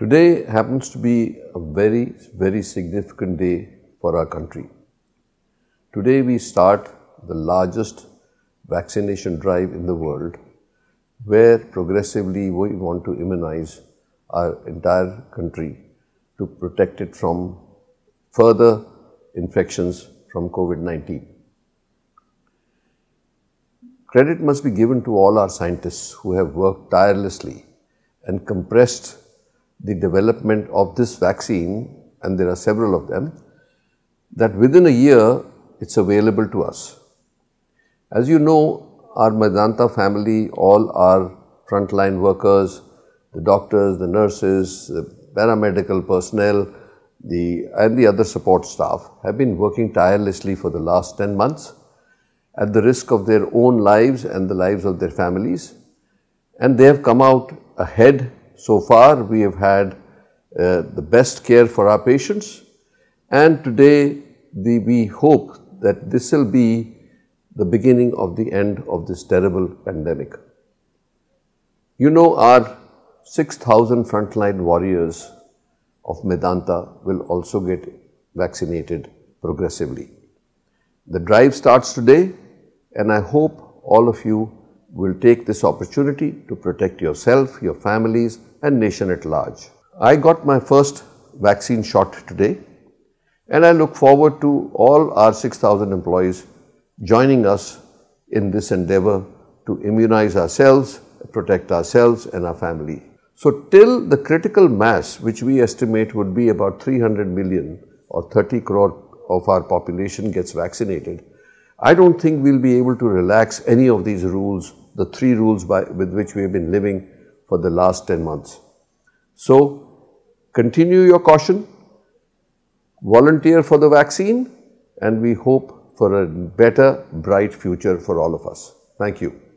Today happens to be a very, very significant day for our country. Today we start the largest vaccination drive in the world where progressively we want to immunize our entire country to protect it from further infections from COVID-19. Credit must be given to all our scientists who have worked tirelessly and compressed the development of this vaccine, and there are several of them, that within a year it's available to us. As you know, our Medanta family, all our frontline workers, the doctors, the nurses, the paramedical personnel, the, and the other support staff have been working tirelessly for the last 10 months at the risk of their own lives and the lives of their families. And they have come out ahead so far we have had uh, the best care for our patients and today the, we hope that this will be the beginning of the end of this terrible pandemic. You know our 6,000 frontline warriors of Medanta will also get vaccinated progressively. The drive starts today and I hope all of you will take this opportunity to protect yourself, your families and nation at large. I got my first vaccine shot today and I look forward to all our 6,000 employees joining us in this endeavor to immunize ourselves, protect ourselves and our family. So till the critical mass which we estimate would be about 300 million or 30 crore of our population gets vaccinated, I don't think we'll be able to relax any of these rules, the three rules by, with which we've been living for the last 10 months. So, continue your caution, volunteer for the vaccine, and we hope for a better, bright future for all of us. Thank you.